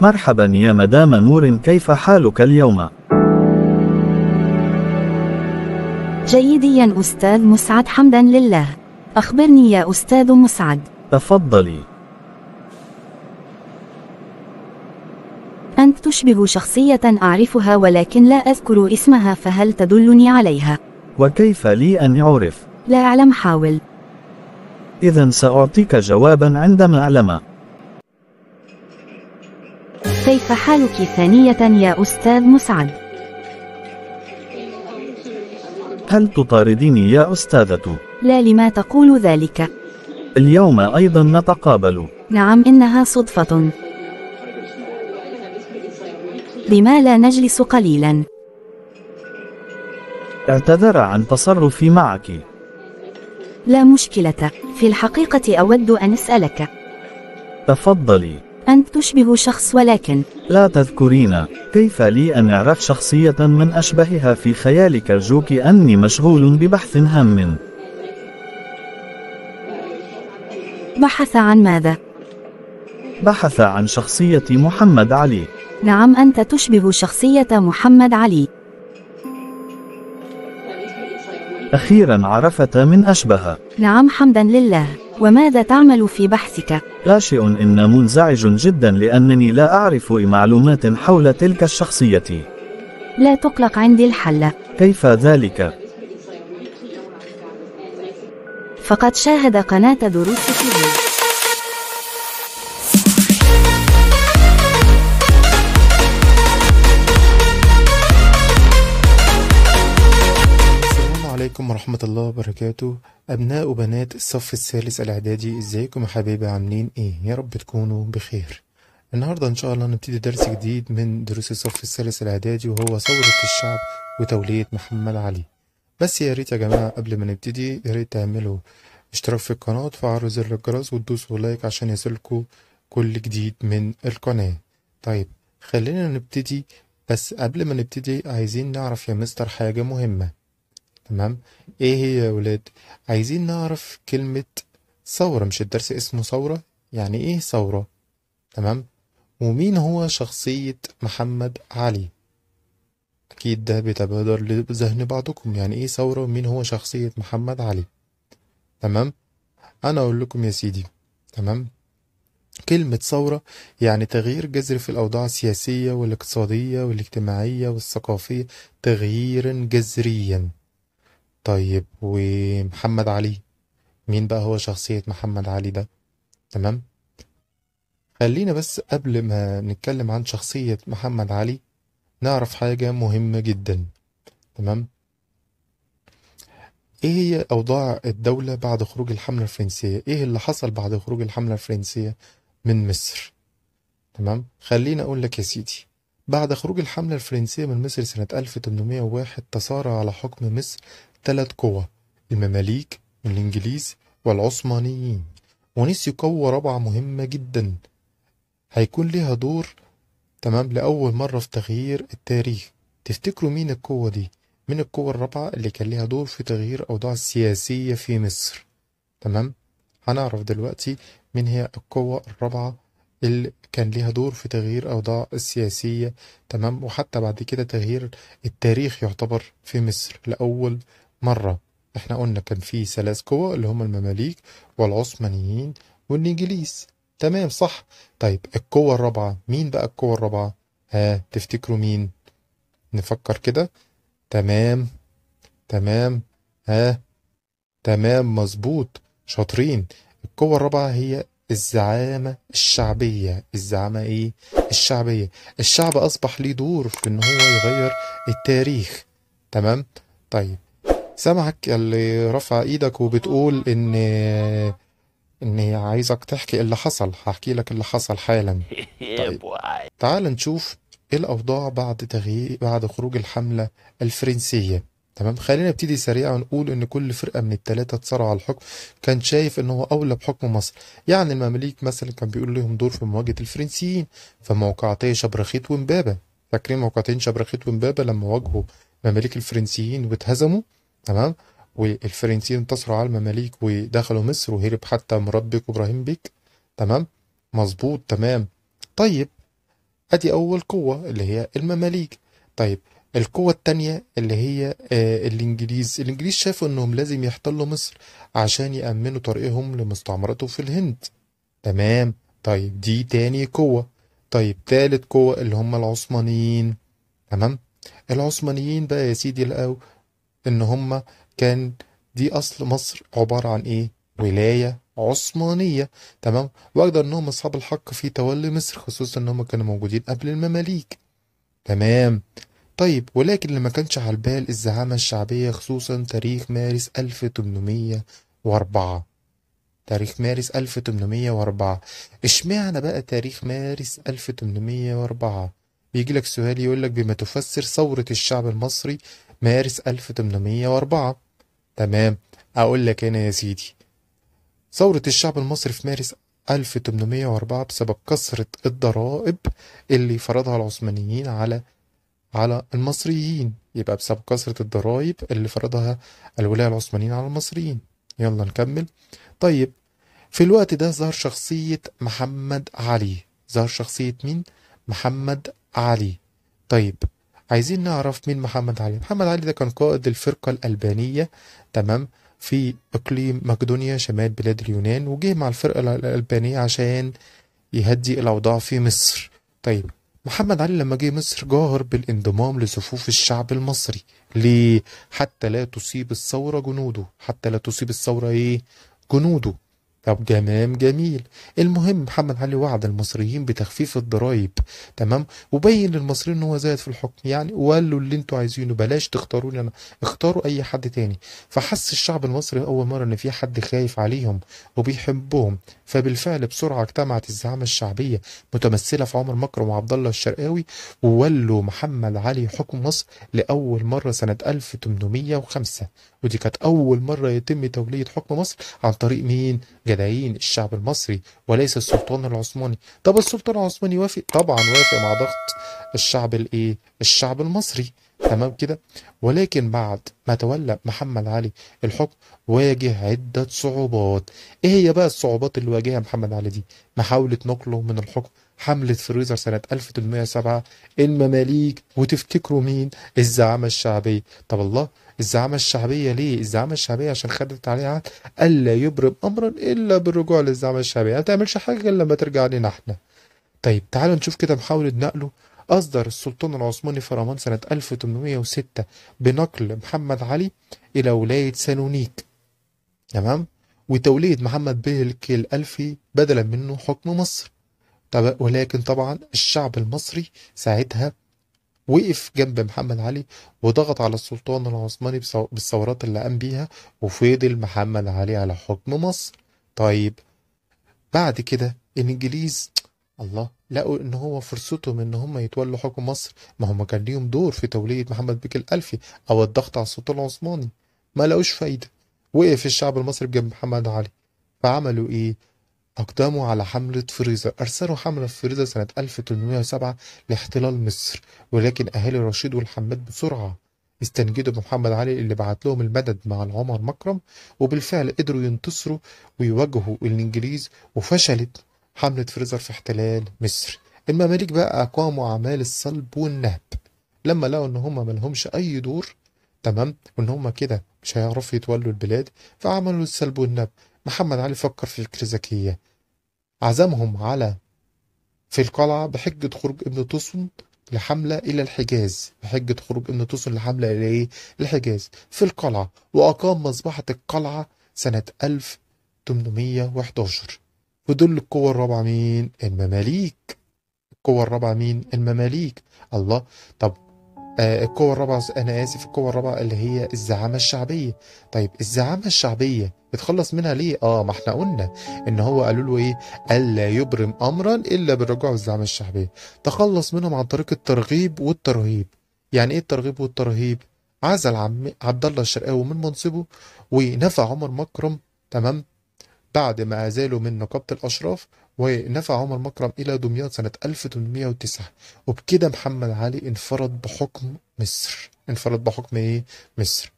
مرحبا يا مدام نور كيف حالك اليوم؟ جيديا أستاذ مسعد حمدا لله أخبرني يا أستاذ مسعد تفضلي أنت تشبه شخصية أعرفها ولكن لا أذكر اسمها فهل تدلني عليها؟ وكيف لي أن أعرف؟ لا أعلم حاول إذا سأعطيك جوابا عندما أعلم كيف حالك ثانية يا أستاذ مسعد؟ هل تطارديني يا أستاذة؟ لا لما تقول ذلك؟ اليوم أيضا نتقابل نعم إنها صدفة لما لا نجلس قليلا؟ اعتذر عن تصرفي معك لا مشكلة في الحقيقة أود أن أسألك تفضلي أنت تشبه شخص ولكن لا تذكرين كيف لي أن أعرف شخصية من أشبهها في خيالك أرجوك أني مشغول ببحث هام بحث عن ماذا؟ بحث عن شخصية محمد علي نعم أنت تشبه شخصية محمد علي أخيرا عرفت من أشبه نعم حمدا لله وماذا تعمل في بحثك؟ لا شيء إن منزعج جدا لأنني لا أعرف معلومات حول تلك الشخصية لا تقلق عندي الحل كيف ذلك؟ فقد شاهد قناة دروس سيريز عليكم ورحمة الله وبركاته أبناء وبنات الصف الثالث الإعدادي إزيكم يا حبايبي عاملين إيه يا رب تكونوا بخير النهاردة إن شاء الله نبتدي درس جديد من دروس الصف الثالث الإعدادي وهو ثورة الشعب وتولية محمد علي بس يا ريت يا جماعة قبل ما نبتدي يا ريت تعملوا اشتراك في القناة وتفعلوا زر الجرس وتدوسوا لايك عشان يصلكوا كل جديد من القناة طيب خلينا نبتدي بس قبل ما نبتدي عايزين نعرف يا مستر حاجة مهمة تمام ايه هي يا ولاد عايزين نعرف كلمة ثورة مش الدرس اسمه ثورة يعني ايه ثورة تمام ومين هو شخصية محمد علي اكيد ده بيتبادر لذهن بعضكم يعني ايه ثورة ومين هو شخصية محمد علي تمام انا اقول لكم يا سيدي تمام كلمة ثورة يعني تغيير جذري في الأوضاع السياسية والاقتصادية والاجتماعية والثقافية تغييرا جذريا طيب ومحمد علي مين بقى هو شخصية محمد علي ده تمام خلينا بس قبل ما نتكلم عن شخصية محمد علي نعرف حاجة مهمة جدا تمام ايه هي اوضاع الدولة بعد خروج الحملة الفرنسية ايه اللي حصل بعد خروج الحملة الفرنسية من مصر تمام خلينا اقول لك يا سيدي بعد خروج الحملة الفرنسية من مصر سنة 1801 تسارع على حكم مصر ثلاث قوى المماليك والإنجليز والعثمانيين ونسي قوة رابعة مهمة جدا هيكون ليها دور تمام لأول مرة في تغيير التاريخ تفتكروا مين القوة دي؟ من القوى الرابعة اللي كان ليها دور في تغيير أوضاع السياسية في مصر تمام؟ هنعرف دلوقتي مين هي القوة الرابعة اللي كان ليها دور في تغيير أوضاع السياسية تمام وحتى بعد كده تغيير التاريخ يعتبر في مصر لأول مرة احنا قلنا كان في سلاسكوة اللي هم المماليك والعثمانيين والانجليز تمام صح طيب القوة الرابعة مين بقى القوة الرابعة ها تفتكروا مين نفكر كده تمام تمام ها تمام مظبوط شاطرين القوة الرابعة هي الزعامة الشعبية الزعامة ايه الشعبية الشعب اصبح ليه دور في ان هو يغير التاريخ تمام طيب سامعك اللي رفع ايدك وبتقول ان اني عايزك تحكي اللي حصل هحكي لك اللي حصل حالا طيب تعال نشوف ايه الاوضاع بعد تغيير بعد خروج الحمله الفرنسيه تمام خلينا نبتدي سريعا ونقول ان كل فرقه من الثلاثه اتسارعوا على الحكم كان شايف ان هو اولى بحكم مصر يعني المماليك مثلا كان بيقول لهم دور في مواجهه الفرنسيين فموقعتي شبرخيت ومبابه فاكرين موقعتين شبرخيت ومبابه لما واجهوا مماليك الفرنسيين واتهزموا تمام والفرنسيين انتصروا على المماليك ودخلوا مصر وهرب حتى مراد بيك وابراهيم بيك تمام مظبوط تمام طيب ادي اول قوه اللي هي المماليك طيب القوة التانية اللي هي آه الإنجليز الإنجليز شافوا إنهم لازم يحتلوا مصر عشان يأمنوا طريقهم لمستعمراتهم في الهند تمام طيب دي تاني قوة طيب تالت قوة اللي هم العثمانيين تمام العثمانيين بقى يا سيدي لقوا ان هم كان دي أصل مصر عبارة عن إيه؟ ولاية عثمانية تمام واخدة انهم اصحاب الحق في تولي مصر خصوصا انهم كانوا موجودين قبل المماليك تمام طيب ولكن اللي ما كانش على البال الزعامة الشعبية خصوصا تاريخ مارس 1804 تاريخ مارس 1804 اشمعنى بقى تاريخ مارس 1804 بيجي لك سؤال يقول لك بما تفسر ثورة الشعب المصري مارس 1804 تمام أقول لك أنا يا سيدي ثورة الشعب المصري في مارس 1804 بسبب كثرة الضرائب اللي فرضها العثمانيين على على المصريين يبقى بسبب كثرة الضرائب اللي فرضها الولاية العثمانيين على المصريين يلا نكمل طيب في الوقت ده ظهر شخصية محمد علي ظهر شخصية مين؟ محمد علي طيب عايزين نعرف مين محمد علي محمد علي ده كان قائد الفرقة الألبانية تمام في إقليم مقدونيا شمال بلاد اليونان وجه مع الفرقة الألبانية عشان يهدي الأوضاع في مصر طيب محمد علي لما جه مصر جاهر بالانضمام لصفوف الشعب المصري ليه حتى لا تصيب الثورة جنوده حتى لا تصيب الثورة ايه جنوده طب تمام جميل المهم محمد علي وعد المصريين بتخفيف الضرايب تمام وبين للمصريين ان هو زاد في الحكم يعني وقال له اللي انتوا عايزينه بلاش تختاروني انا اختاروا اي حد تاني فحس الشعب المصري اول مره ان في حد خايف عليهم وبيحبهم فبالفعل بسرعه اجتمعت الزعامه الشعبيه متمثله في عمر مكرم وعبد الله الشرقاوي وولوا محمد علي حكم مصر لاول مره سنه 1805 ودي كانت أول مرة يتم تولية حكم مصر عن طريق مين؟ جدعين الشعب المصري وليس السلطان العثماني طب السلطان العثماني وافق؟ طبعا وافق مع ضغط الشعب الإيه؟ الشعب المصري تمام كده ولكن بعد ما تولى محمد علي الحكم واجه عدة صعوبات ايه هي بقى الصعوبات اللي واجهها محمد علي دي محاولة نقله من الحكم حملة فريزر سنة 1807 المماليك وتفتكروا مين الزعامة الشعبية طب الله الزعامة الشعبية ليه الزعامة الشعبية عشان خدت عليها عهد ألا يبرم أمرا إلا بالرجوع للزعامة الشعبية ما تعملش حاجة إلا لما ترجع لنا احنا طيب تعالوا نشوف كده محاولة نقله أصدر السلطان العثماني فرمان سنة 1806 بنقل محمد علي إلى ولاية سالونيك تمام وتولية محمد بيلك الألفي بدلا منه حكم مصر طب ولكن طبعا الشعب المصري ساعتها وقف جنب محمد علي وضغط على السلطان العثماني بالثورات اللي قام بيها وفضل محمد علي على حكم مصر طيب بعد كده الانجليز الله لقوا ان هو فرصتهم ان هم يتولوا حكم مصر ما هم كان ليهم دور في تولية محمد بك الألفي او الضغط على السلطان العثماني ما لقوش فايدة وقف الشعب المصري بجنب محمد علي فعملوا ايه أقدموا على حملة فريزة أرسلوا حملة فريزة سنة 1807 لاحتلال مصر ولكن أهالي رشيد والحماد بسرعة استنجدوا بمحمد علي اللي بعت لهم المدد مع العمر مكرم وبالفعل قدروا ينتصروا ويواجهوا الإنجليز وفشلت حملة فريزر في احتلال مصر المماليك بقى أقاموا أعمال الصلب والنهب لما لقوا إن هم ملهمش أي دور تمام وإن هم كده مش هيعرفوا يتولوا البلاد فعملوا الصلب والنهب محمد علي فكر في فكرة ذكية عزمهم على في القلعة بحجة خروج ابن طوسون لحملة إلى الحجاز بحجة خروج ابن طوسون لحملة إلى إيه؟ الحجاز في القلعة وأقام مصبحة القلعة سنة 1811 ودول القوة الرابعة مين؟ المماليك القوة الرابعة مين؟ المماليك الله طب آه، القوة الرابعة أنا آسف القوة الرابعة اللي هي الزعامة الشعبية طيب الزعامة الشعبية بتخلص منها ليه؟ آه ما احنا قلنا إن هو قالوا له إيه؟ ألا يبرم أمرا إلا بالرجوع بالزعامة الشعبية تخلص منهم عن طريق الترغيب والترهيب يعني إيه الترغيب والترهيب؟ عزل عم عبد الله الشرقاوي من منصبه ونفى عمر مكرم تمام بعد ما أزالوا من نقابة الأشراف ونفى عمر مكرم إلى دمياط سنة 1809 وبكده محمد علي انفرد بحكم مصر انفرد بحكم إيه؟ مصر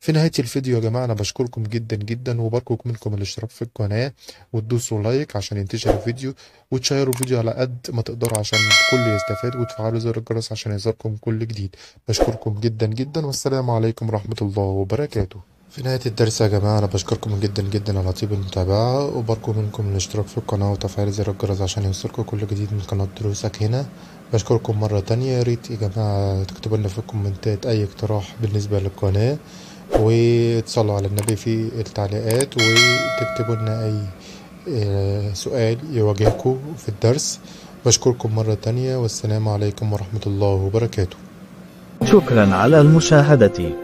في نهاية الفيديو يا جماعة أنا بشكركم جدا جدا وبركك منكم الاشتراك في القناة وتدوسوا لايك عشان ينتشر الفيديو وتشيروا الفيديو على قد ما تقدروا عشان الكل يستفاد وتفعلوا زر الجرس عشان يظهركم كل جديد بشكركم جدا جدا والسلام عليكم ورحمة الله وبركاته في نهاية الدرس يا جماعة أنا بشكركم جدا جدا على طيب المتابعة وبرجو منكم الاشتراك في القناة وتفعيل زر الجرس عشان يوصلكم كل جديد من قناة دروسك هنا بشكركم مرة تانية يا ريت يا جماعة تكتبوا لنا في الكومنتات أي اقتراح بالنسبة للقناة وتصلوا على النبي في التعليقات وتكتبوا لنا أي آه، سؤال يواجهكم في الدرس بشكركم مرة تانية والسلام عليكم ورحمة الله وبركاته شكرا على المشاهدة